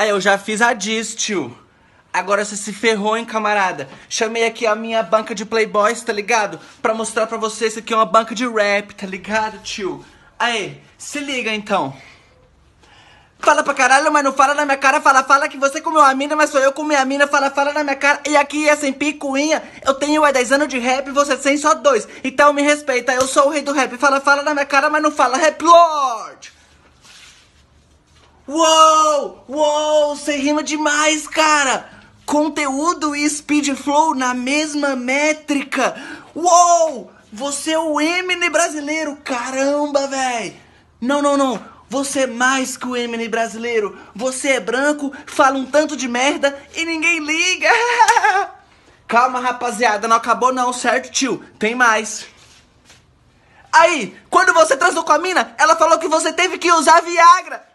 Aí ah, eu já fiz a diz, tio. Agora você se ferrou, hein, camarada. Chamei aqui a minha banca de playboys, tá ligado? Pra mostrar pra vocês que aqui é uma banca de rap, tá ligado, tio? Aí, se liga então. Fala pra caralho, mas não fala na minha cara. Fala, fala que você comeu a mina, mas sou eu comei a mina. Fala, fala na minha cara. E aqui é sem picuinha. Eu tenho é 10 anos de rap, você tem só dois. Então me respeita, eu sou o rei do rap. Fala, fala na minha cara, mas não fala rap lord. Uou! Uou! Você rima demais, cara! Conteúdo e speed flow na mesma métrica! Uou! Você é o Eminem brasileiro! Caramba, véi. Não, não, não! Você é mais que o Eminem brasileiro! Você é branco, fala um tanto de merda e ninguém liga! Calma, rapaziada, não acabou não, certo, tio? Tem mais! Aí, quando você transou com a mina, ela falou que você teve que usar Viagra!